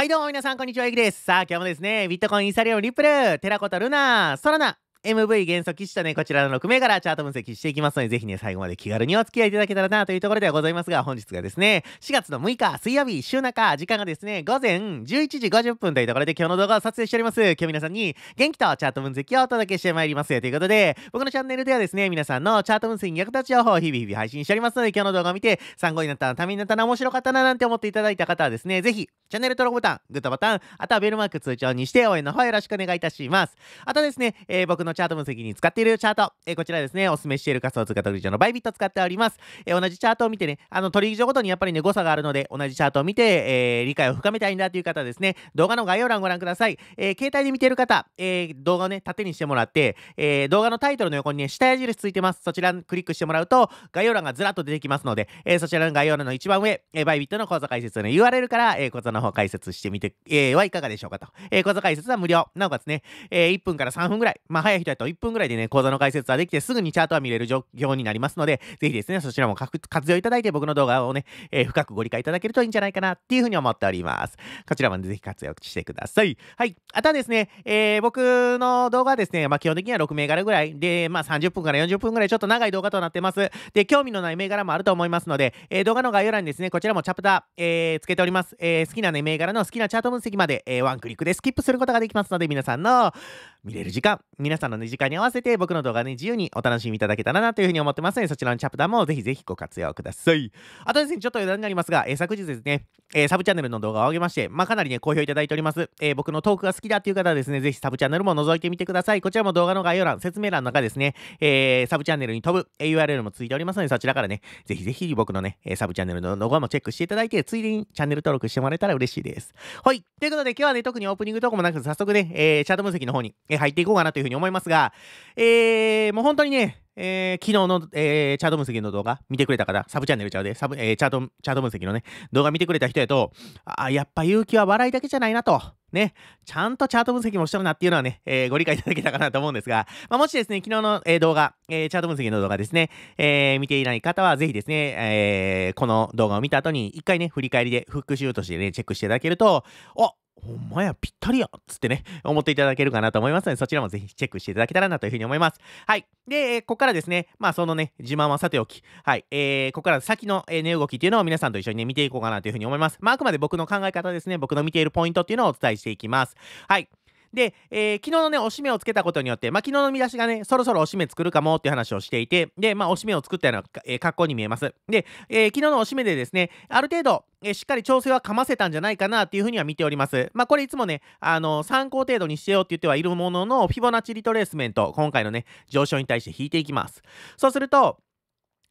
はいどうも皆さんこんにちは、ゆきです。さあ今日もですね、ビットコイン、イサリアム、リップル、テラコとルナ、ソラナ、MV 原則しとね、こちらの6名からチャート分析していきますので、ぜひね、最後まで気軽にお付き合いいただけたらなというところではございますが、本日がですね、4月の6日、水曜日、週中、時間がですね、午前11時50分というところで今日の動画を撮影しております。今日皆さんに元気とチャート分析をお届けしてまいります。ということで、僕のチャンネルではですね、皆さんのチャート分析に役立つ情報を日々日々配信しておりますので、今日の動画を見て、参考になったな、ためになったな、面白かったな、なんて思っていただいた方はですね、ぜひ、チャンネル登録ボタン、グッドボタン、あとはベルマーク通知にして応援の方よろしくお願いいたします。あとですね、えー、僕ののチャート分析に使っているチャート、えー、こちらですね、おすすめしている仮想通貨取引所のバイビット使っております。えー、同じチャートを見てね、あの取引所ごとにやっぱりね、誤差があるので、同じチャートを見て、えー、理解を深めたいんだという方ですね、動画の概要欄をご覧ください。えー、携帯で見ている方、えー、動画をね、縦にしてもらって、えー、動画のタイトルの横にね、下矢印ついてます。そちらクリックしてもらうと、概要欄がずらっと出てきますので、えー、そちらの概要欄の一番上、えー、バイビットの講座解説の URL から、えー、講座の方解説してみて、えー、はいかがでしょうかと。えー、講座解説は無料。なおかつね、えー、1分から3分ぐらい、まあ早い人やと1分ぐらいでね、講座の解説はできてすぐにチャートは見れる状況になりますので、ぜひですね、そちらも活用いただいて僕の動画をね、えー、深くご理解いただけるといいんじゃないかなっていうふうに思っております。こちらもぜひ活用してください。はい。あとはですね、えー、僕の動画はですね、まあ、基本的には6銘柄ぐらいで、まあ、30分から40分ぐらいちょっと長い動画となってます。で、興味のない銘柄もあると思いますので、えー、動画の概要欄にですね、こちらもチャプター、えー、つけております。えー、好きなね、銘柄の好きなチャート分析まで、えー、ワンクリックでスキップすることができますので、皆さんの見れる時間、皆さんの、2時間に合わせて僕の動画ね、自由にお楽しみいただけたらなというふうに思ってますので、そちらのチャプターもぜひぜひご活用ください。あとですね、ちょっと余談になりますが、えー、昨日ですね、えー、サブチャンネルの動画を上げまして、まあ、かなりね、好評いただいております。えー、僕のトークが好きだっていう方はですね、ぜひサブチャンネルも覗いてみてください。こちらも動画の概要欄、説明欄の中ですね、えサブチャンネルに飛ぶ URL もついておりますので、そちらからね、ぜひぜひ僕のね、サブチャンネルの動画もチェックしていただいて、ついでにチャンネル登録してもらえたら嬉しいです。はい。ということで、今日はね、特にオープニングとこもなく、早速ね、えチャート分析の方にえ入っていこうかなというふうに思いますが、えー、もう本当にね、えー、昨日の、えー、チャート分析の動画見てくれた方、サブチャンネルちゃうで、サブ、えー、チャート、チャート分析のね、動画見てくれた人やと、あ、やっぱ勇気は笑いだけじゃないなと、ね、ちゃんとチャート分析もしてるなっていうのはね、えー、ご理解いただけたかなと思うんですが、まあ、もしですね、昨日の、えー、動画、えー、チャート分析の動画ですね、えー、見ていない方は、ぜひですね、えー、この動画を見た後に、一回ね、振り返りで、復習としてね、チェックしていただけると、おほんまや、ぴったりやっつってね、思っていただけるかなと思いますので、そちらもぜひチェックしていただけたらなというふうに思います。はい。で、ここからですね、まあ、そのね、自慢はさておき、はい、えー、ここから先の、え値動きっていうのを皆さんと一緒にね、見ていこうかなというふうに思います。まあ、あくまで僕の考え方ですね、僕の見ているポイントっていうのをお伝えしていきます。はい。で、えー、昨日のね、おしめをつけたことによって、まあ、昨日の見出しがね、そろそろおしめ作るかもっていう話をしていて、で、まあ、おしめを作ったような、えー、格好に見えます。で、えー、昨日のおしめでですね、ある程度、えー、しっかり調整はかませたんじゃないかなっていうふうには見ております。まあ、これいつもね、あのー、参考程度にしてよって言ってはいるものの、フィボナッチリトレースメント、今回のね、上昇に対して引いていきます。そうすると、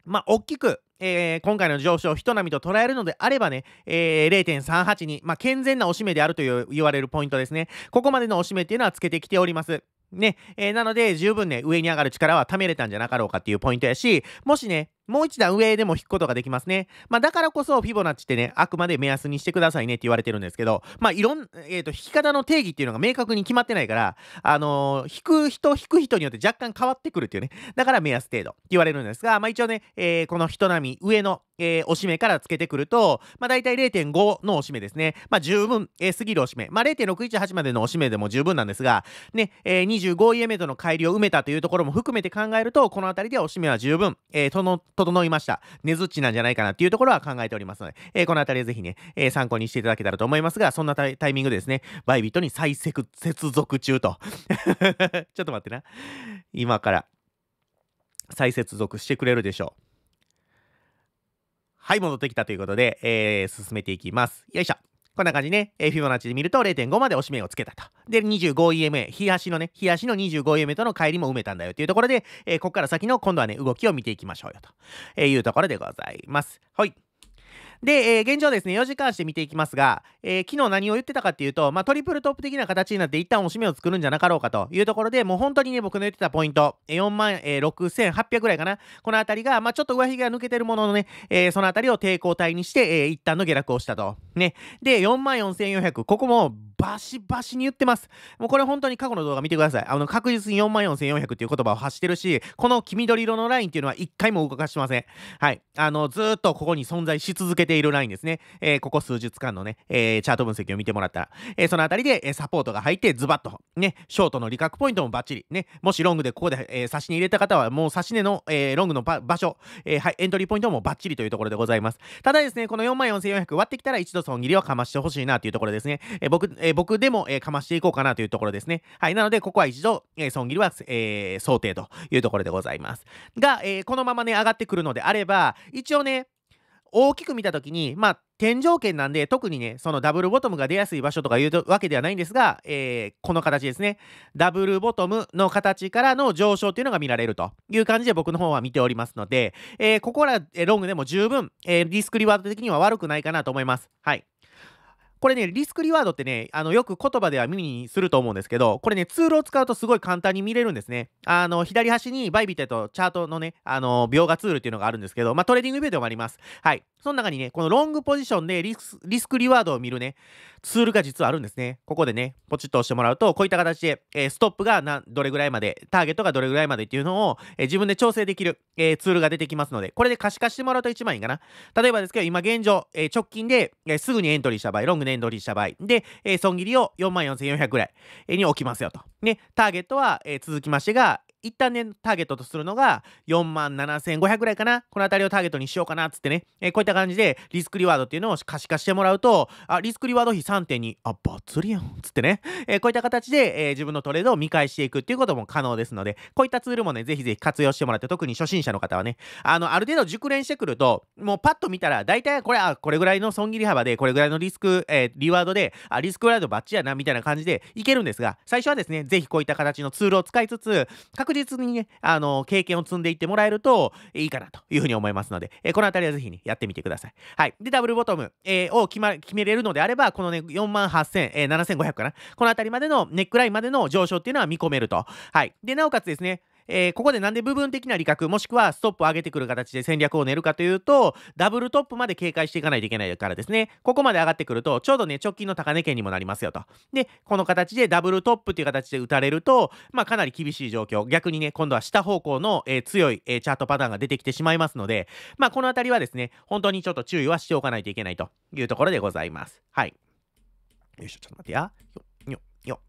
まあ、大きく、えー、今回の上昇人波と捉えるのであればね、えー、0.38 2まあ、健全な押し目であるという言われるポイントですね。ここまでの押し目っていうのはつけてきております。ね、えー、なので十分ね、上に上がる力は貯めれたんじゃなかろうかっていうポイントやし、もしね、もう一段上でも引くことができますね。まあ、だからこそ、フィボナッチってね、あくまで目安にしてくださいねって言われてるんですけど、まあ、いろん、えっ、ー、と、引き方の定義っていうのが明確に決まってないから、あのー、引く人、引く人によって若干変わってくるっていうね、だから目安程度って言われるんですが、まあ、一応ね、えー、この人並み上の、えー、おしめからつけてくると、まあ、大体0.5のおしめですね。まあ、十分、えー、過ぎるおしめ。まあ、0.618までのおしめでも十分なんですが、ね、えー、25イエメドの改良を埋めたというところも含めて考えると、この辺りではおしめは十分、えー、その整いました。根づっちなんじゃないかなっていうところは考えておりますので、えー、このあたりぜひね、えー、参考にしていただけたらと思いますが、そんなタイミングでですね、バイビットに再接続中と。ちょっと待ってな。今から再接続してくれるでしょう。はい、戻ってきたということで、えー、進めていきます。よいしょ。こんな感じね、えフィボナッチで見ると0.5まで押し目をつけたと。で、25EMA、日足のね、日足の 25EMA との帰りも埋めたんだよというところで、えここから先の今度はね、動きを見ていきましょうよと、いうところでございます。はい。で、えー、現状ですね、4時間して見ていきますが、えー、昨日何を言ってたかっていうと、まあ、トリプルトップ的な形になって一旦おしめを作るんじゃなかろうかというところで、もう本当にね、僕の言ってたポイント、4万、えー、6800ぐらいかな、この辺りが、まあ、ちょっと上髭が抜けてるもののね、えー、その辺りを抵抗体にして、えー、一旦の下落をしたと。ね。で、4万4400、ここもバシバシに言ってます。もうこれ本当に過去の動画見てください。あの、確実に44,400っていう言葉を発してるし、この黄緑色のラインっていうのは一回も動かしてません。はい。あの、ずっとここに存在し続けているラインですね。えー、ここ数日間のね、えー、チャート分析を見てもらったら、えー、そのあたりで、えサポートが入って、ズバッと、ね、ショートの利確ポイントもバッチリ、ね、もしロングでここで、えー、差しに入れた方は、もう差し値の、えロングの場所、えはい、エントリーポイントもバッチリというところでございます。ただですね、この44,400割ってきたら一度損切りをかましてほしいなというところですね。え僕、ええー、僕でも、えー、かましていこうかなというところですね。はい。なので、ここは一度、えー、損切りは、えー、想定というところでございます。が、えー、このままね、上がってくるのであれば、一応ね、大きく見たときに、まあ、天井圏なんで、特にね、そのダブルボトムが出やすい場所とかいうわけではないんですが、えー、この形ですね。ダブルボトムの形からの上昇というのが見られるという感じで僕の方は見ておりますので、えー、ここら、えー、ロングでも十分、えー、リスクリワード的には悪くないかなと思います。はい。これね、リスクリワードってね、あの、よく言葉では耳にすると思うんですけど、これね、ツールを使うとすごい簡単に見れるんですね。あの、左端にバイビテとチャートのね、あの、描画ツールっていうのがあるんですけど、まあ、トレーディングビューでもあります。はい。その中にね、このロングポジションでリスリスクリワードを見るね、ツールが実はあるんですね。ここでね、ポチッと押してもらうと、こういった形で、えー、ストップがなどれぐらいまで、ターゲットがどれぐらいまでっていうのを、えー、自分で調整できる、えー、ツールが出てきますので、これで可視化してもらうと一番いいかな。例えばですけど、今現状、え直近で、えすぐにエントリーした場合、ロング年取りした場合で、えー、損切りを44,400ぐらいに置きますよと。ね、ターゲットは、えー、続きましてが、一旦ね、ターゲットとするのが4万7500ぐらいかな。この辺りをターゲットにしようかな、つってね。えー、こういった感じでリスクリワードっていうのを可視化してもらうと、あ、リスクリワード比3.2、あ、バッツリやん、つってね。えー、こういった形で、えー、自分のトレードを見返していくっていうことも可能ですので、こういったツールもね、ぜひぜひ活用してもらって、特に初心者の方はね、あの、ある程度熟練してくると、もうパッと見たら、大体これ、あ、これぐらいの損切り幅で、これぐらいのリスク、えー、リワードで、あ、リスクリワードバッチやな、みたいな感じでいけるんですが、最初はですね、ぜひこういった形のツールを使いつつ、確実にね、あの、経験を積んでいってもらえるといいかなというふうに思いますので、えー、このあたりはぜひね、やってみてください。はい。で、ダブルボトム、えー、を決,、ま、決めれるのであれば、このね、4万8000、えー、7500かな。このあたりまでの、ネックラインまでの上昇っていうのは見込めると。はい。で、なおかつですね、えー、ここでなんで部分的な利確、もしくはストップを上げてくる形で戦略を練るかというと、ダブルトップまで警戒していかないといけないからですね。ここまで上がってくると、ちょうどね、直近の高値圏にもなりますよと。で、この形でダブルトップという形で打たれると、まあ、かなり厳しい状況。逆にね、今度は下方向の、えー、強い、えー、チャートパターンが出てきてしまいますので、まあ、この辺りはですね、本当にちょっと注意はしておかないといけないというところでございます。はい。よいしょ、ちょっと待ってや。よ、よ、よ。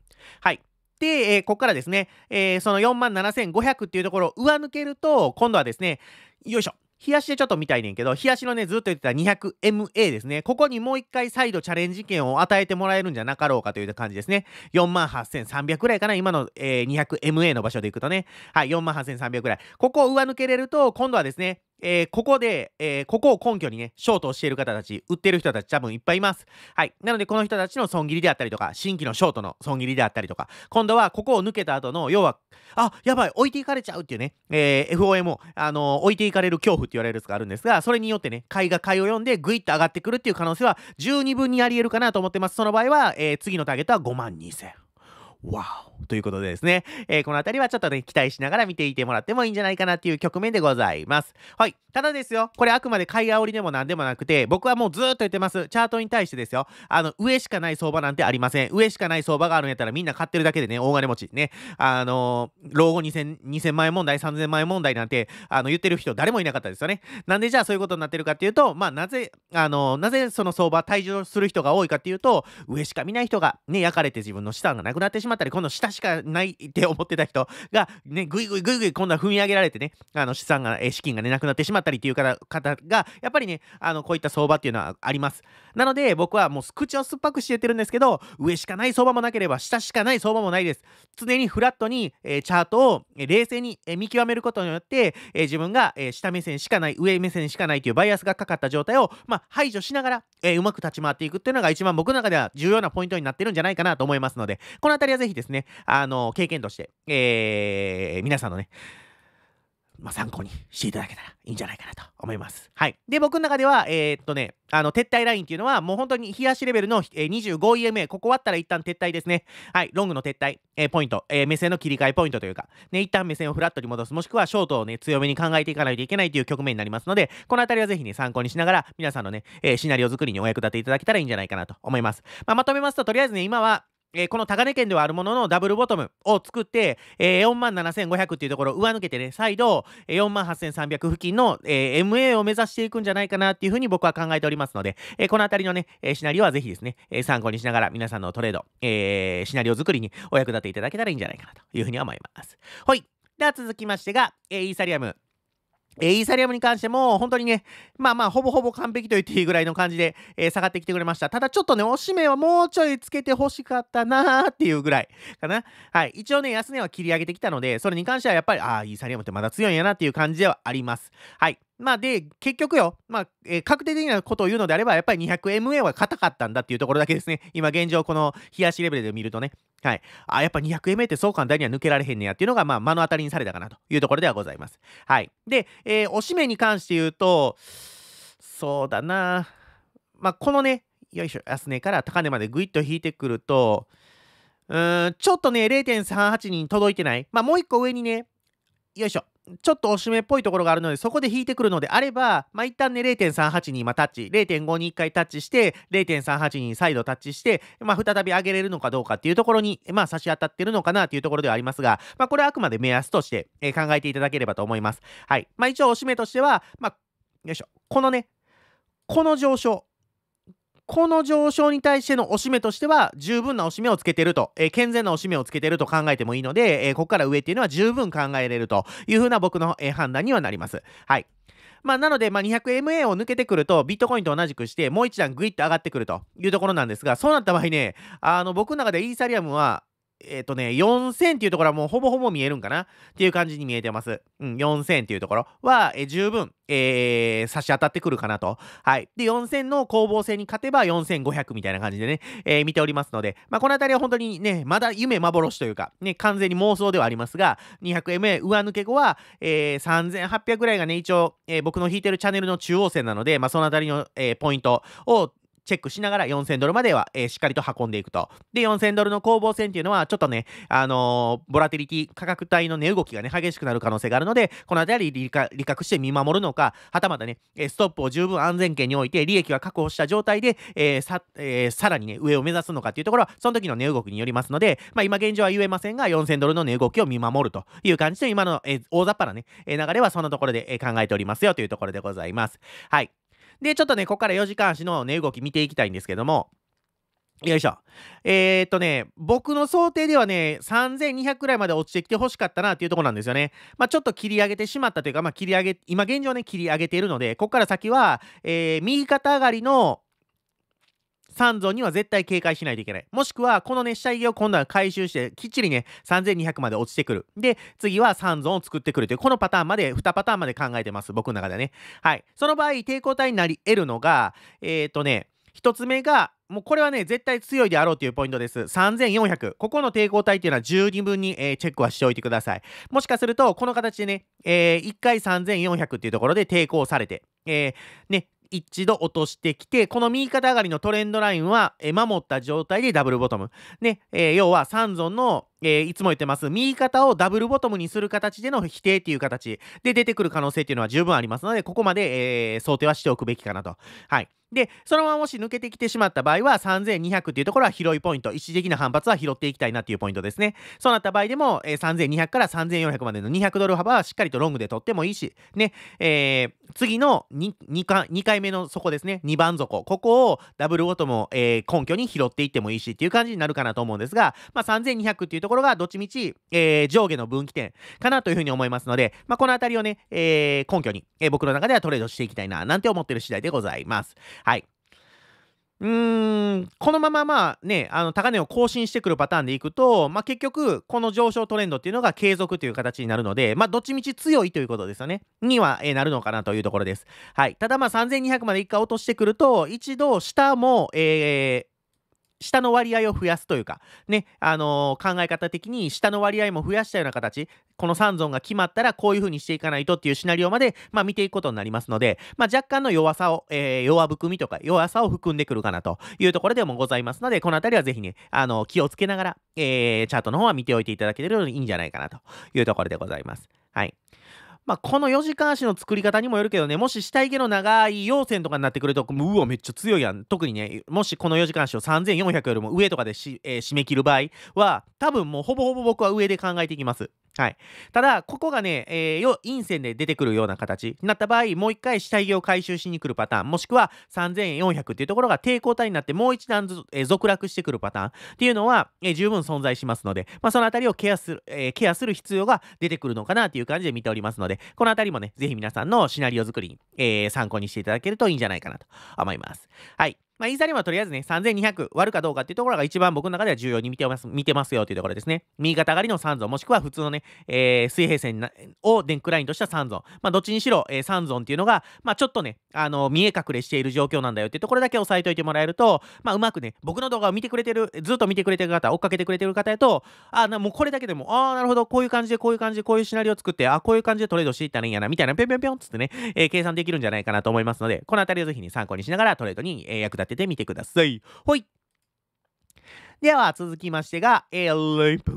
はい。で、えー、ここからですね、えー、その4万7500っていうところを上抜けると、今度はですね、よいしょ。冷やしでちょっと見たいねんけど、冷やしのね、ずっと言ってた 200MA ですね。ここにもう一回再度チャレンジ権を与えてもらえるんじゃなかろうかという感じですね。48,300くらいかな今の、えー、200MA の場所でいくとね。はい、48,300くらい。ここを上抜けれると、今度はですね、えー、ここで、えー、ここを根拠にね、ショートをしている方たち、売ってる人たち多分いっぱいいます。はい。なので、この人たちの損切りであったりとか、新規のショートの損切りであったりとか、今度はここを抜けた後の、要は、あ、やばい、置いていかれちゃうっていうね、えー、FOMO、あのー、置いていかれる恐怖って言われるやつがあるんですが、それによってね、買いが買いを読んで、ぐいっと上がってくるっていう可能性は十二分にあり得るかなと思ってます。その場合は、えー、次のターゲットは5万2000。わお。ということでですね、えー、この辺りはちょっとね、期待しながら見ていてもらってもいいんじゃないかなっていう局面でございます。はい。ただですよ、これあくまで買い煽りでも何でもなくて、僕はもうずっと言ってます。チャートに対してですよ、あの、上しかない相場なんてありません。上しかない相場があるんやったらみんな買ってるだけでね、大金持ち。ね。あのー、老後2000、2000万円問題、3000万円問題なんて、あの、言ってる人誰もいなかったですよね。なんでじゃあそういうことになってるかっていうと、まあ、なぜ、あのー、なぜその相場、退場する人が多いかっていうと、上しか見ない人がね、焼かれて自分の資産がなくなってしまったり、この下しかないって思ってた人が、ね、ぐいぐいぐいぐい今度は踏み上げられてね、あの資産が、え資金がね、なくなってしまったりっていう方が、やっぱりね、あのこういった相場っていうのはあります。なので、僕はもう口を酸っぱくしててるんですけど、上しかない相場もなければ、下しかない相場もないです。常にフラットに、えチャートを冷静に、え見極めることによって、え自分が、え下目線しかない上目線しかないというバイアスがかかった状態を、まあ、排除しながら、えうまく立ち回っていくっていうのが一番僕の中では重要なポイントになってるんじゃないかなと思いますのでこの辺りはぜひですねあの経験として、え皆さんのねまあ、参考にしていただけたらいいんじゃないかなと思います。はい。で、僕の中では、えー、っとね、あの、撤退ラインっていうのは、もう本当に冷やしレベルの、えー、25EMA、ここ終わったら一旦撤退ですね。はい、ロングの撤退、えー、ポイント、えー、目線の切り替えポイントというか、ね、一旦目線をフラットに戻す、もしくはショートをね、強めに考えていかないといけないという局面になりますので、このあたりはぜひね、参考にしながら、皆さんのね、えシナリオ作りにお役立ていただけたらいいんじゃないかなと思います。まあ、まとめますと、とりあえずね、今は、えー、この高値圏ではあるもののダブルボトムを作って、えー、4万7500っていうところを上抜けてね、再度、4万8300付近の、えー、MA を目指していくんじゃないかなっていうふうに僕は考えておりますので、えー、このあたりのね、シナリオはぜひですね、参考にしながら皆さんのトレード、えー、シナリオ作りにお役立ていただけたらいいんじゃないかなというふうに思います。はい。では続きましてが、えー、イーサリアム。えイーサリアムに関しても、本当にね、まあまあ、ほぼほぼ完璧と言っていいぐらいの感じで、えー、下がってきてくれました。ただちょっとね、おしめはもうちょいつけてほしかったなーっていうぐらいかな。はい。一応ね、安値は切り上げてきたので、それに関してはやっぱり、ああ、イーサリアムってまだ強いんやなっていう感じではあります。はい。まあで、結局よ、まあ、えー、確定的なことを言うのであれば、やっぱり 200MA は硬かったんだっていうところだけですね。今現状、この冷やしレベルで見るとね。はい。あ、やっぱ 200MA ってそう簡単には抜けられへんねやっていうのが、まあ、目の当たりにされたかなというところではございます。はい。で、えー、おしめに関して言うと、そうだなまあ、このね、よいしょ、安値から高値までぐいっと引いてくると、うん、ちょっとね、0.38に届いてない。まあ、もう一個上にね、よいしょ。ちょっとおしめっぽいところがあるので、そこで引いてくるのであれば、まあ、一旦ね、0.38に今タッチ、0.5に1回タッチして、0.38に再度タッチして、まあ、再び上げれるのかどうかっていうところに、まあ、差し当たってるのかなというところではありますが、まあ、これはあくまで目安として、えー、考えていただければと思います。はい。まあ、一応、おしめとしては、まあ、よいしょ。このね、この上昇、この上昇に対しての押し目としては、十分な押し目をつけてると、えー、健全な押し目をつけてると考えてもいいので、えー、ここから上っていうのは十分考えれるというふうな僕の、えー、判断にはなります。はい。まあ、なので、まあ、200MA を抜けてくると、ビットコインと同じくして、もう一段グイッと上がってくるというところなんですが、そうなった場合ね、あの、僕の中でイーサリアムは、えっ、ー、とね、4000っていうところはもうほぼほぼ見えるんかなっていう感じに見えてます。うん、4000っていうところは、えー、十分、えー、差し当たってくるかなと。はい。で、4000の攻防戦に勝てば4500みたいな感じでね、えー、見ておりますので、まあ、このあたりは本当にね、まだ夢幻というか、ね、完全に妄想ではありますが、200MA 上抜け後は、えー、3800ぐらいがね、一応、えー、僕の引いてるチャンネルの中央線なので、まあ、そのあたりの、えー、ポイントをチェックしながら4000ドルまでは、えー、しっかりと運んでいくと。で、4000ドルの攻防戦っていうのは、ちょっとね、あのー、ボラティリティ、価格帯の値動きがね、激しくなる可能性があるので、このあたり理覚して見守るのか、はたまたね、ストップを十分安全圏に置いて、利益は確保した状態で、えー、さ、えー、さらにね、上を目指すのかっていうところは、その時の値動きによりますので、まあ今現状は言えませんが、4000ドルの値動きを見守るという感じで、今の、えー、大雑把なね、流れはそんなところで考えておりますよというところでございます。はい。で、ちょっとね、ここから4時間足の値動き見ていきたいんですけども、よいしょ。えー、っとね、僕の想定ではね、3200くらいまで落ちてきてほしかったなっていうところなんですよね。まあ、ちょっと切り上げてしまったというか、まあ、切り上げ、今現状ね、切り上げているので、ここから先は、えー、右肩上がりの、三蔵には絶対警戒しないといけない。もしくは、このね、下着を今度は回収して、きっちりね、3200まで落ちてくる。で、次は三蔵を作ってくるという、このパターンまで、2パターンまで考えてます。僕の中でね。はい。その場合、抵抗体になり得るのが、えっ、ー、とね、1つ目が、もうこれはね、絶対強いであろうというポイントです。3400。ここの抵抗体っていうのは十二分に、えー、チェックはしておいてください。もしかすると、この形でね、えー、1回3400っていうところで抵抗されて、えー、ね、一度落としてきて、この右肩上がりのトレンドラインは、え守った状態でダブルボトム。ね、えー、要は三尊の、えー、いつも言ってます、右肩をダブルボトムにする形での否定っていう形で出てくる可能性っていうのは十分ありますので、ここまで、えー、想定はしておくべきかなと。はい。で、そのままもし抜けてきてしまった場合は、3200っていうところは広いポイント。一時的な反発は拾っていきたいなっていうポイントですね。そうなった場合でも、えー、3200から3400までの200ドル幅はしっかりとロングで取ってもいいし、ね、えー、次の 2, 2, 回目の底ですね2番底ここをダブルボトムを、えー、根拠に拾っていってもいいしっていう感じになるかなと思うんですが、まあ、3200っていうところがどっちみち、えー、上下の分岐点かなというふうに思いますので、まあ、この辺りをね、えー、根拠に、え僕の中ではトレードしていきたいななんて思ってる次第でございます。はいうーんこのまままあねあの高値を更新してくるパターンでいくと、まあ、結局この上昇トレンドっていうのが継続という形になるので、まあ、どっちみち強いということですよねには、えなるのかなというところです、はい、ただまあ3200まで一回落としてくると一度下も、えー、下の割合を増やすというか、ね、あのー、考え方的に下の割合も増やしたような形、この3存が決まったらこういう風にしていかないとっていうシナリオまで、まあ、見ていくことになりますので、まあ、若干の弱さを、えー、弱含みとか弱さを含んでくるかなというところでもございますので、このあたりはぜひね、あのー、気をつけながら、えチャートの方は見ておいていただけるようにいいんじゃないかなというところでございます。はい。まあ、この4時間足の作り方にもよるけどね、もし下池の長い陽線とかになってくると、うわ、めっちゃ強いやん。特にね、もしこの4時間足を3400よりも上とかでし、えー、締め切る場合は、多分もうほぼほぼ僕は上で考えていきます。はい。ただ、ここがね、えー、陰線で出てくるような形になった場合、もう一回下着を回収しに来るパターン、もしくは3400っていうところが抵抗体になってもう一段ず、えー、続落してくるパターンっていうのは、えー、十分存在しますので、まあ、そのあたりをケアする、えー、ケアする必要が出てくるのかなっていう感じで見ておりますので、このあたりもね、ぜひ皆さんのシナリオ作りに、えー、参考にしていただけるといいんじゃないかなと思います。はい。まあ、イーサリアムはとりあえずね、3200割るかどうかっていうところが一番僕の中では重要に見てます見てますよっていうところですね。右肩上がりの3ゾもしくは普通のね、えー、水平線をデンクラインとした3ゾまあ、どっちにしろ、えー、3ゾっていうのが、まあ、ちょっとね、あの見え隠れしている状況なんだよっていうところだけ押さえておいてもらえると、まあ、うまくね、僕の動画を見てくれてる、ずっと見てくれてる方、追っかけてくれてる方やと、あ、なもうこれだけでも、ああ、なるほど、こういう感じで、こういう感じで、こういうシナリオを作って、あこういう感じでトレードしていったらいいんやな、みたいな、ぴょんぴょんぴょんつってね、えー、計算できるんじゃないかなと思いますので、このあたりをぜひに参考にしながらトレードに、えー、役立てててみてください。ほい。では続きましてが、えレプ。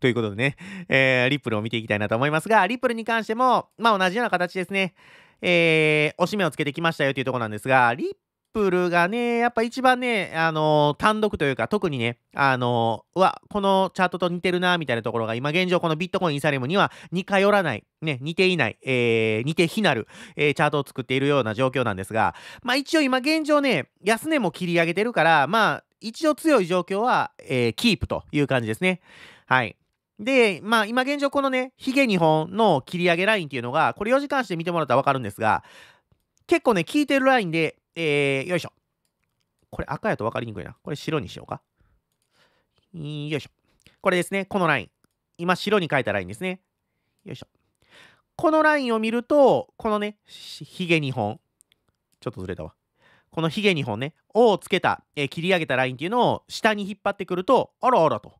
ということでね、えー、リップルを見ていきたいなと思いますが、リップルに関しても、まあ同じような形ですね。えー、おしめをつけてきましたよというところなんですが、リッププルがね、やっぱ一番ね、あのー、単独というか、特にね、あのー、うわ、このチャートと似てるな、みたいなところが、今現状、このビットコイン、イサリムには似通らない、ね、似ていない、えー、似て非なる、えー、チャートを作っているような状況なんですが、まあ一応今現状ね、安値も切り上げてるから、まあ、一応強い状況は、えー、キープという感じですね。はい。で、まあ今現状このね、ヒゲ2本の切り上げラインっていうのが、これ4時間して見てもらったら分かるんですが、結構ね、効いてるラインで、えー、よいしょ。これ赤やと分かりにくいな。これ白にしようか。よいしょ。これですね。このライン。今、白に書いたラインですね。よいしょ。このラインを見ると、このね、ひげ2本。ちょっとずれたわ。このひげ2本ね、をつけた、えー、切り上げたラインっていうのを下に引っ張ってくると、あらあらと。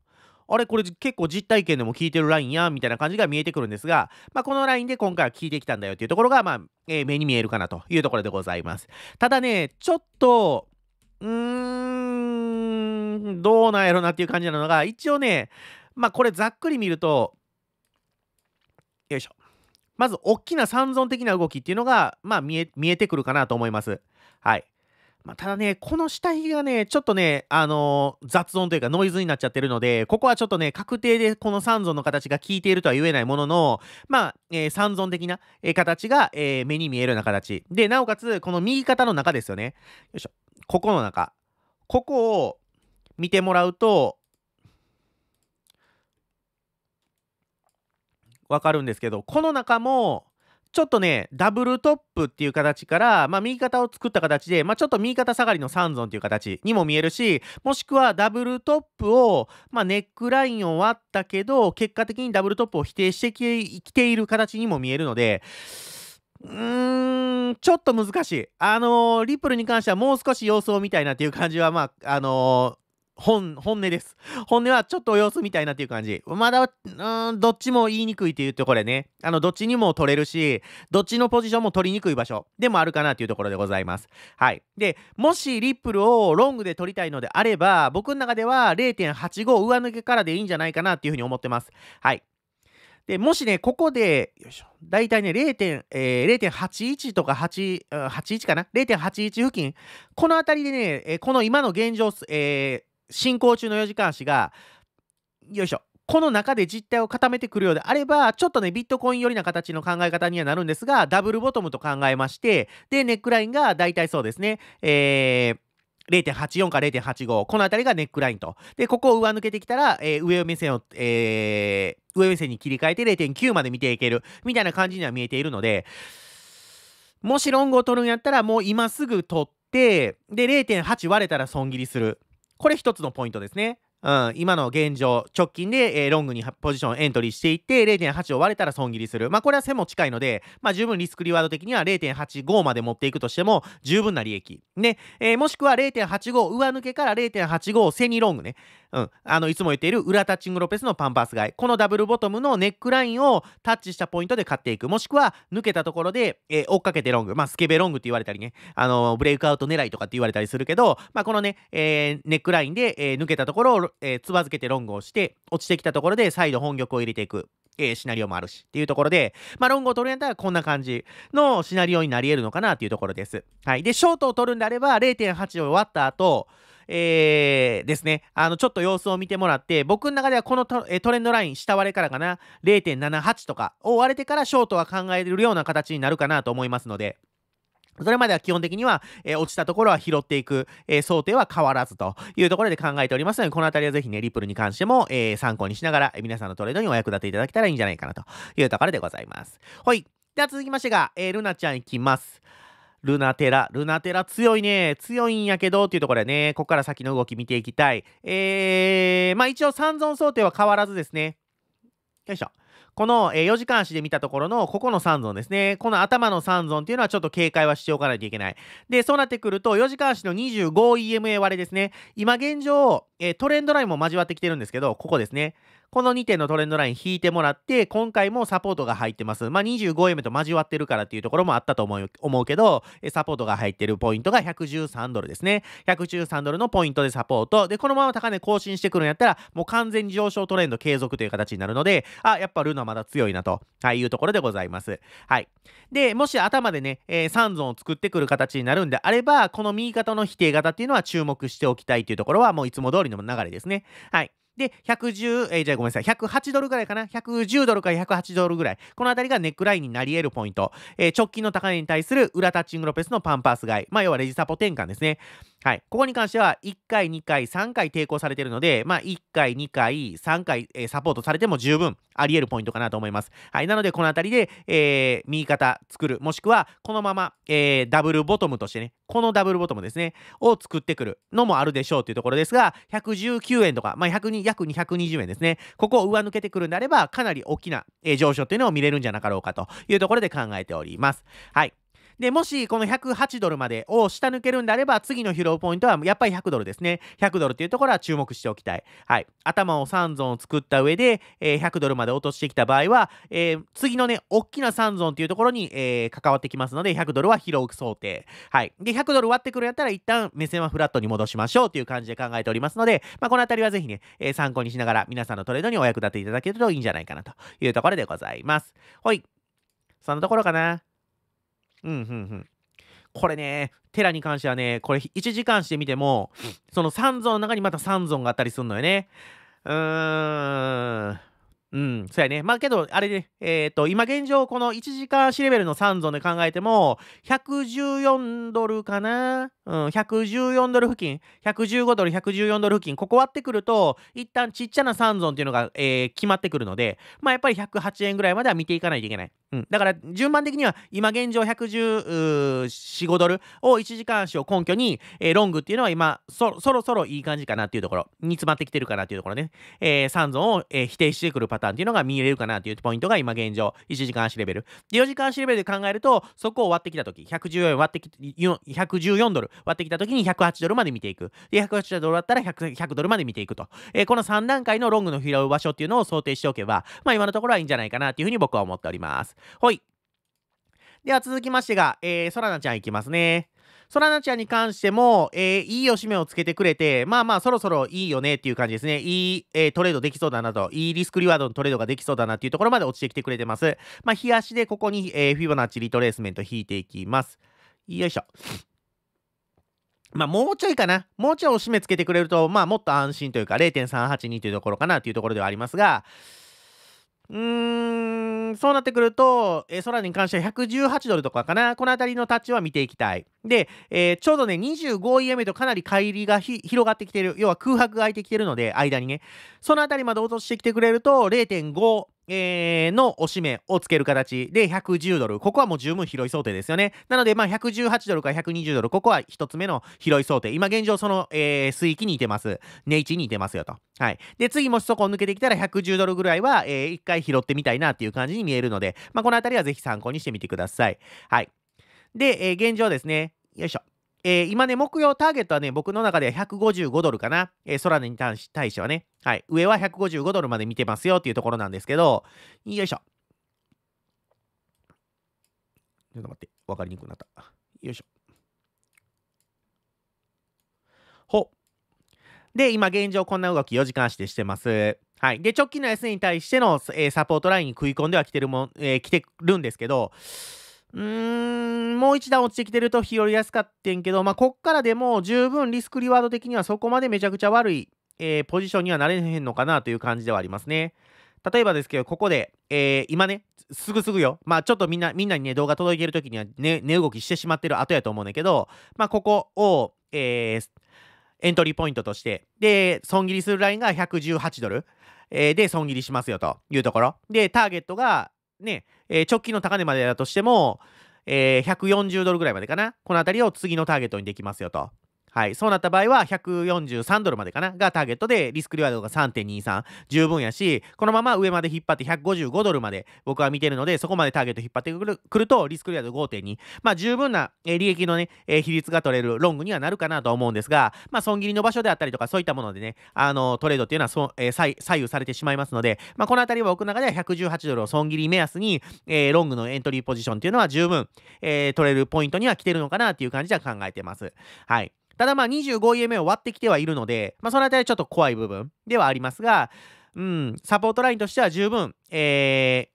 あれこれ結構実体験でも聞いてるラインやみたいな感じが見えてくるんですが、まあ、このラインで今回は聞いてきたんだよっていうところが、まあえー、目に見えるかなというところでございます。ただね、ちょっと、うーん、どうなんやろなっていう感じなのが、一応ね、まあこれざっくり見ると、よいしょ。まず、大きな三尊的な動きっていうのが、まあ見え、見えてくるかなと思います。はい。まあ、ただね、この下髭がね、ちょっとね、あのー、雑音というかノイズになっちゃってるので、ここはちょっとね、確定でこの三尊の形が効いているとは言えないものの、まあ、えー、三尊的な、えー、形が、えー、目に見えるような形。で、なおかつ、この右肩の中ですよね。よいしょ。ここの中。ここを見てもらうと、わかるんですけど、この中も、ちょっとね、ダブルトップっていう形から、まあ、右肩を作った形で、まあ、ちょっと右肩下がりの三尊っていう形にも見えるし、もしくはダブルトップを、まあ、ネックラインを割ったけど、結果的にダブルトップを否定してきている形にも見えるので、うーん、ちょっと難しい。あのー、リップルに関してはもう少し様子を見たいなっていう感じは、まあ、あのー本、本音です。本音はちょっとお様子みたいなっていう感じ。まだ、うん、どっちも言いにくいっていうところでね。あの、どっちにも取れるし、どっちのポジションも取りにくい場所でもあるかなっていうところでございます。はい。で、もしリップルをロングで取りたいのであれば、僕の中では0.85上抜けからでいいんじゃないかなっていうふうに思ってます。はい。で、もしね、ここで、よいしょ、だいたいね、0.81、とか8、81かな ?0.81 付近。この辺りでね、えー、この今の現状、えー、進行中の4時間足が、よいしょ、この中で実態を固めてくるようであれば、ちょっとね、ビットコイン寄りな形の考え方にはなるんですが、ダブルボトムと考えまして、で、ネックラインが大体そうですね、えー、0.84か0.85この辺りがネックラインとでここを上抜けてきたら、えー、上目線を、えー、上目線に切り替えて0.9まで見ていけるみたいな感じには見えているのでもしロングを取るんやったらもう今すぐ取ってで0.8割れたら損切りするこれ一つのポイントですね。うん、今の現状、直近で、えー、ロングにポジションエントリーしていって、0.8を割れたら損切りする。まあ、これは背も近いので、まあ、十分リスクリワード的には0.85まで持っていくとしても、十分な利益。ね、えー、もしくは0.85上抜けから0.85を背にロングね。うん、あのいつも言っている裏タッチングロペスのパンパース買いこのダブルボトムのネックラインをタッチしたポイントで買っていくもしくは抜けたところで、えー、追っかけてロング、まあ、スケベロングって言われたりね、あのー、ブレイクアウト狙いとかって言われたりするけど、まあ、このね、えー、ネックラインで、え抜けたところを、えつばづけてロングをして落ちてきたところで再度本玉を入れていく。えシナリオもあるしっていうところで、まあ、ロングを取るんやったらこんな感じのシナリオになり得るのかなっていうところです。はい。で、ショートを取るんであれば0.8を割った後、えー、ですね、あの、ちょっと様子を見てもらって、僕の中ではこのトトレンドライン、下割れからかな、0.78とかを割れてからショートは考えるような形になるかなと思いますので、それまでは基本的には、えー、落ちたところは拾っていく、えー、想定は変わらずというところで考えておりますので、このあたりはぜひね、リップルに関しても、えー、参考にしながら、皆さんのトレードにお役立ていただけたらいいんじゃないかなというところでございます。はい。では続きましてが、えルナちゃんいきます。ルナテラ。ルナテラ強いね。強いんやけどっていうところでね、ここから先の動き見ていきたい。えー、まあ一応三存想定は変わらずですね。よいしょ。この、えー、4時間足で見たところの、ここの三存ですね。この頭の三存っていうのはちょっと警戒はしておかないといけない。で、そうなってくると、4時間足の 25EMA 割れですね。今現状、えー、トレンドラインも交わってきてるんですけど、ここですね。この2点のトレンドライン引いてもらって、今回もサポートが入ってます。まあ、2 5目と交わってるからっていうところもあったと思うけど、サポートが入ってるポイントが113ドルですね。113ドルのポイントでサポート。で、このまま高値更新してくるんやったら、もう完全に上昇トレンド継続という形になるので、あ、やっぱルナまだ強いなと、はい、いうところでございます。はい。で、もし頭でね、えー、3ゾンを作ってくる形になるんであれば、この右肩の否定型っていうのは注目しておきたいというところは、もういつも通りの流れですね。はい。で、110、えー、じゃあごめんなさい、108ドルぐらいかな、110ドルから108ドルぐらい、このあたりがネックラインになり得るポイント、えー、直近の高値に対する裏タッチングロペスのパンパース買い、まあ、要はレジサポ転換ですね。はい、ここに関しては1回、2回、3回抵抗されてるので、まあ、1回、2回、3回、えー、サポートされても十分あり得るポイントかなと思います。はい、なので、このあたりで、えー、右肩作る、もしくはこのまま、えー、ダブルボトムとしてね、このダブルボトムですね、を作ってくるのもあるでしょうというところですが、119円とか、まあ、102約220円ですね、ここを上抜けてくるんであれば、かなり大きな、上昇というのを見れるんじゃなかろうかというところで考えております。はい。で、もしこの108ドルまでを下抜けるんであれば、次の拾うポイントはやっぱり100ドルですね。100ドルというところは注目しておきたい。はい。頭を3ゾーン作った上で、えー、100ドルまで落としてきた場合は、えー、次のね、大きな3ゾーンというところに、えー、関わってきますので、100ドルは拾う想定。はい。で、100ドル割ってくるやったら、一旦目線はフラットに戻しましょうという感じで考えておりますので、まあ、このあたりはぜひね、え参考にしながら皆さんのトレードにお役立ていただけるといいんじゃないかなというところでございます。ほい。そんなところかな。うんうんうんこれねテラに関してはねこれ1時間してみてもその三尊の中にまた三尊があったりするのよねうーんうん、そうやね。まあけど、あれね、えっ、ー、と、今現状、この1時間足レベルの3ゾンで考えても、114ドルかな、うん、114ドル付近、115ドル、114ドル付近、ここ割ってくると、一旦ちっちゃな3ゾンっていうのが、えー、決まってくるので、まあやっぱり108円ぐらいまでは見ていかないといけない。うん、だから順番的には今現状1145ドルを1時間足を根拠に、えー、ロングっていうのは今そろそろいい感じかなっていうところに詰まってきてるかなっていうところね、えー、3ゾンを、えー、否定してくるパターン感っていうのが見れるかなというポイントが今現状、1時間足レベル。4時間足レベルで考えると、そこを割ってきたとき、114割ってき、114ドル割ってきたときに108ドルまで見ていく。で、108ドルだったら 100, 100ドルまで見ていくと。えー、この3段階のロングの拾う場所っていうのを想定しておけば、まあ今のところはいいんじゃないかなというふうに僕は思っております。ほい。では続きましてが、えー、ソラナちゃんいきますね。ソラナちゃんに関しても、えー、いいおしめをつけてくれて、まあまあそろそろいいよねっていう感じですね。いい、えー、トレードできそうだなと、いいリスクリワードのトレードができそうだなっていうところまで落ちてきてくれてます。まあ、冷やしでここに、えー、フィボナッチリトレースメント引いていきます。よいしょ。まあ、もうちょいかな。もうちょいおしめつけてくれると、まあ、もっと安心というか、0.382というところかなというところではありますが、うーん、そうなってくると、えー、に関しては118ドルとかかな。この辺りのタッチは見ていきたい。で、えー、ちょうどね、2 5位 m とかなり乖離が広がってきてる。要は空白が空いてきてるので、間にね。その辺りまで落としてきてくれると、0.5えー、のおしめをつける形で110ドル。ここはもう十分拾い想定ですよね。なので、まあ、118ドルから120ドル。ここは一つ目の拾い想定。今現状、その、えー、水域にいてます。値値にいてますよと。はい。で、次もしそこを抜けてきたら110ドルぐらいは、えー、一回拾ってみたいなっていう感じに見えるので、まあ、このあたりはぜひ参考にしてみてください。はい。で、えー、現状ですね。よいしょ。えー、今ね、目標ターゲットはね、僕の中では155ドルかな。えー、ソラネに対してはね。はい。上は155ドルまで見てますよっていうところなんですけど、よいしょ。ちょっと待って、わかりにくくなった。よいしょ。ほ。で、今現状こんな動き4時間足でしてます。はい。で、直近の安値に対しての、えー、サポートラインに食い込んではきてるもん、えー、来てるんですけど、うーん、もう一段落ちてきてると日和安かってんけど、まあ、こっからでも十分リスクリワード的にはそこまでめちゃくちゃ悪い、えー、ポジションにはなれへんのかなという感じではありますね。例えばですけど、ここで、えー、今ね、すぐすぐよ。まあちょっとみんな、みんなにね、動画届いてる時にはね、値動きしてしまってる後やと思うんだけど、まあここを、えー、エントリーポイントとして、で、損切りするラインが118ドル、えー、で、損切りしますよというところ。で、ターゲットが、ね、えー、直近の高値までだとしても、えー、140ドルぐらいまでかな。この辺りを次のターゲットにできますよと。はい、そうなった場合は143ドルまでかながターゲットでリスクリワードが3.23十分やしこのまま上まで引っ張って155ドルまで僕は見てるのでそこまでターゲット引っ張ってくるくるとリスクリワード5.2まあ十分な、えー、利益のね、えー、比率が取れるロングにはなるかなと思うんですがまあ損切りの場所であったりとかそういったものでねあのトレードっていうのはそ、えー、左右されてしまいますのでまあこの辺りは僕の中では118ドルを損切り目安に、えー、ロングのエントリーポジションっていうのは十分、えー、取れるポイントには来てるのかなっていう感じでは考えてますはいただまあ2 5位 m a を割ってきてはいるので、まあ、そのあたりちょっと怖い部分ではありますが、うん、サポートラインとしては十分、え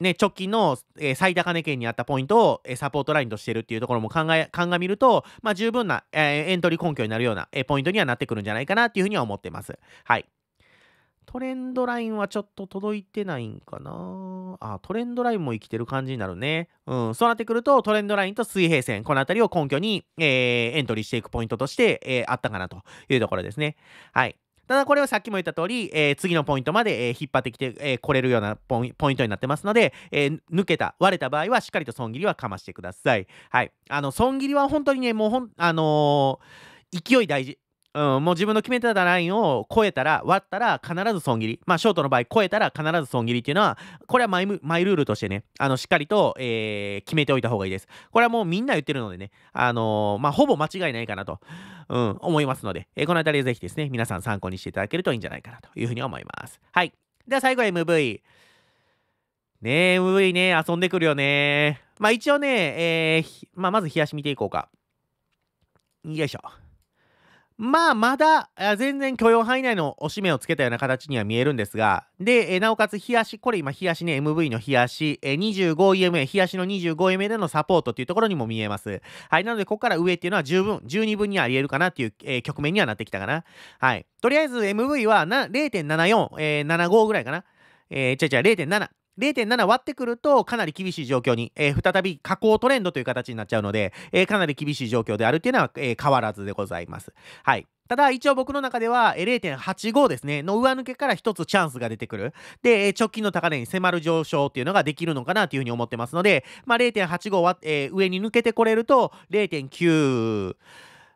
ー、ね、直近の、最高値圏にあったポイントを、サポートラインとしてるっていうところも考え、鑑みると、まあ、十分な、えエントリー根拠になるような、えポイントにはなってくるんじゃないかなっていうふうには思ってます。はい。トレンドラインはちょっと届いてないんかなあ、トレンドラインも生きてる感じになるね。うん、そうなってくるとトレンドラインと水平線、このあたりを根拠に、えー、エントリーしていくポイントとして、えー、あったかなというところですね。はい。ただこれはさっきも言った通り、えー、次のポイントまで、えー、引っ張ってきて、えー、これるようなポイントになってますので、え抜けた、割れた場合はしっかりと損切りはかましてください。はい。あの、損切りは本当にね、もうほん、あの勢い大事。うん、もう自分の決めてたラインを超えたら割ったら必ず損切りまあショートの場合超えたら必ず損切りっていうのはこれはマイルールとしてねあのしっかりと、えー、決めておいた方がいいですこれはもうみんな言ってるのでねあのー、まあほぼ間違いないかなと、うん、思いますので、えー、この辺りぜひですね皆さん参考にしていただけるといいんじゃないかなというふうに思いますはいでは最後 MV ねえ MV ね遊んでくるよねまあ一応ね、えーまあ、まず冷やし見ていこうかよいしょまあ、まだ、全然許容範囲内のおしめをつけたような形には見えるんですが、で、なおかつ、冷やし、これ今、冷やしね、MV の冷やし、25EMA、冷やしの 25EMA でのサポートというところにも見えます。はい、なので、ここから上っていうのは十分、十二分にあり得るかなっていう、えー、局面にはなってきたかな。はい。とりあえず、MV は0.74、えー、75ぐらいかな。えー、違ちゃ、う、0.7。0.7割ってくるとかなり厳しい状況に、えー、再び下降トレンドという形になっちゃうので、えー、かなり厳しい状況であるというのは、えー、変わらずでございます。はい。ただ、一応僕の中では、0.85ですね、の上抜けから一つチャンスが出てくる。で、直近の高値に迫る上昇っていうのができるのかなというふうに思ってますので、まあ、0.85は、えー、上に抜けてこれると、0.9、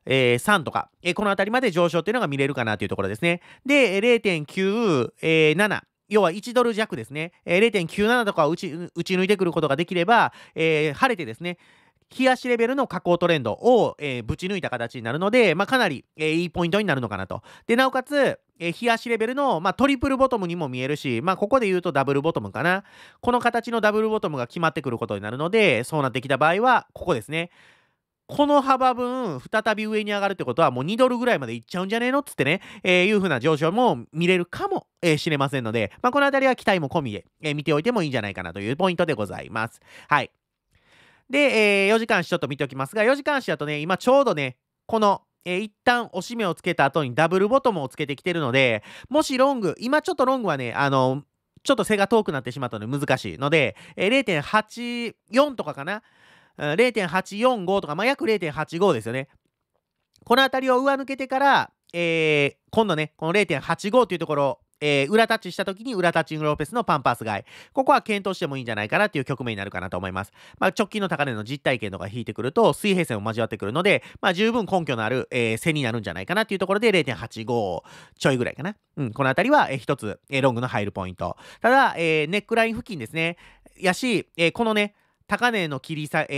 えー、3とか、えー、この辺りまで上昇っていうのが見れるかなというところですね。で、0.97、要は1ドル弱ですね、えー、0.97とかを打ち抜いてくることができれば、えー、晴れてですね、冷やしレベルの下降トレンドを、えー、ぶち抜いた形になるので、まあ、かなり、えー、いいポイントになるのかなと。で、なおかつ、えー、冷やしレベルの、まあ、トリプルボトムにも見えるし、まあ、ここで言うとダブルボトムかな。この形のダブルボトムが決まってくることになるので、そうなってきた場合は、ここですね。この幅分、再び上に上がるってことは、もう2ドルぐらいまでいっちゃうんじゃねえのっつってね、えー、いうな上昇も見れるかも、しれませんので、まあ、このあたりは期待も込みで、えー、見ておいてもいいんじゃないかなというポイントでございます。はい。で、えー、4時間足ちょっと見ておきますが、4時間足だとね、今ちょうどね、この、えー、一旦押し目をつけた後にダブルボトムをつけてきてるので、もしロング、今ちょっとロングはね、あの、ちょっと背が遠くなってしまったので難しいので、えー、0.84とかかな0.845とか、まあ、約0.85ですよね。この辺りを上抜けてから、えー、今度ね、この0.85というところ、えー、裏タッチした時に裏タッチングローペスのパンパース買い。ここは検討してもいいんじゃないかなっていう局面になるかなと思います。まあ、直近の高値の実体験とか引いてくると、水平線を交わってくるので、まあ、十分根拠のある、えー、線になるんじゃないかなっていうところで0.85ちょいぐらいかな。うん、この辺りは、えー、一つ、えー、ロングの入るポイント。ただ、えー、ネックライン付近ですね。やし、えー、このね、高値の切り下げ、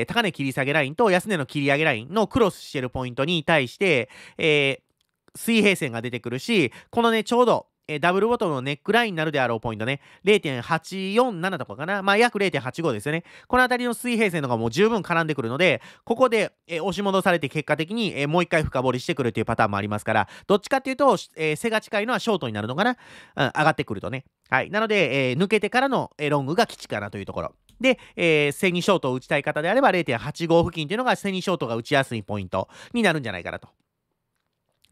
えー、高値切り下げラインと安値の切り上げラインのクロスしてるポイントに対して、えー、水平線が出てくるし、このね、ちょうど、えー、ダブルボトムのネックラインになるであろうポイントね、0.847とかかな、まあ約0.85ですよね。この辺りの水平線とかも十分絡んでくるので、ここで、えー、押し戻されて結果的に、えー、もう一回深掘りしてくるというパターンもありますから、どっちかっていうと、えー、背が近いのはショートになるのかな、うん、上がってくるとね。はい。なので、えー、抜けてからの、えー、ロングが基地かなというところ。で、えー、セニショートを打ちたい方であれば0.85付近というのがセニショートが打ちやすいポイントになるんじゃないかなと。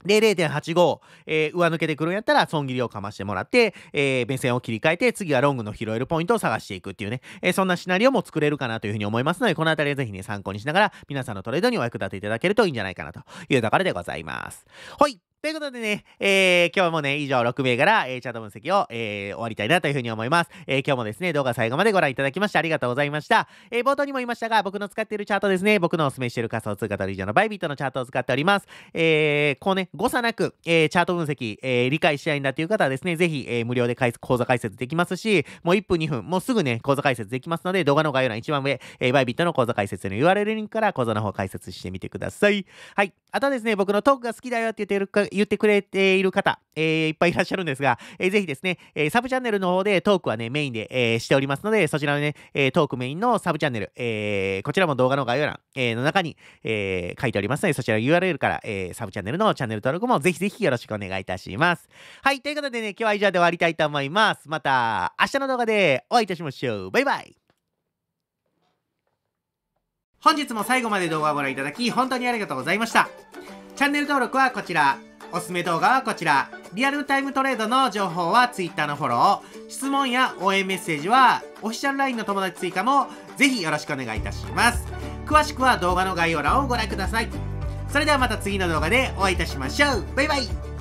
で、0.85、えー、上抜けてくるんやったら、損切りをかましてもらって、えー、目線を切り替えて、次はロングの拾えるポイントを探していくっていうね、えー、そんなシナリオも作れるかなというふうに思いますので、このあたりはぜひね、参考にしながら、皆さんのトレードにお役立ていただけるといいんじゃないかなというところでございます。はい。ということでね、えー、今日もね、以上6名から、えー、チャット分析を、えー、終わりたいなというふうに思います。えー、今日もですね、動画最後までご覧いただきましてありがとうございました。えー、冒頭にも言いましたが、僕の使っているチャートですね、僕のお勧めしている仮想通貨取以上のバイビットのチャートを使っております。えー、こうね、誤差なく、えー、チャート分析、えー、理解したいんだという方はですね、ぜひ、えー、無料で講座解説できますし、もう1分2分、もうすぐね、講座解説できますので、動画の概要欄一番上、えー、バイビットの講座解説の URL リンクから講座の方解説してみてください。はい。あとはですね、僕のトークが好きだよって言ってる言ってくれている方、えー、いっぱいいらっしゃるんですが、えー、ぜひですね、えサブチャンネルの方でトークはね、メインで、えしておりますので、そちらのね、えトークメインのサブチャンネル、えこちらも動画の概要欄、えの中に、え書いておりますので、そちら URL から、えサブチャンネルのチャンネル登録もぜひぜひよろしくお願いいたします。はい、ということでね、今日は以上で終わりたいと思います。また明日の動画でお会いいたしましょう。バイバイ本日も最後まで動画をご覧いただき本当にありがとうございました。チャンネル登録はこちら、おすすめ動画はこちら。リアルタイムトレードの情報は Twitter のフォロー、質問や応援メッセージはオフィシャル LINE の友達追加もぜひよろしくお願いいたします。詳しくは動画の概要欄をご覧ください。それではまた次の動画でお会いいたしましょう。バイバイ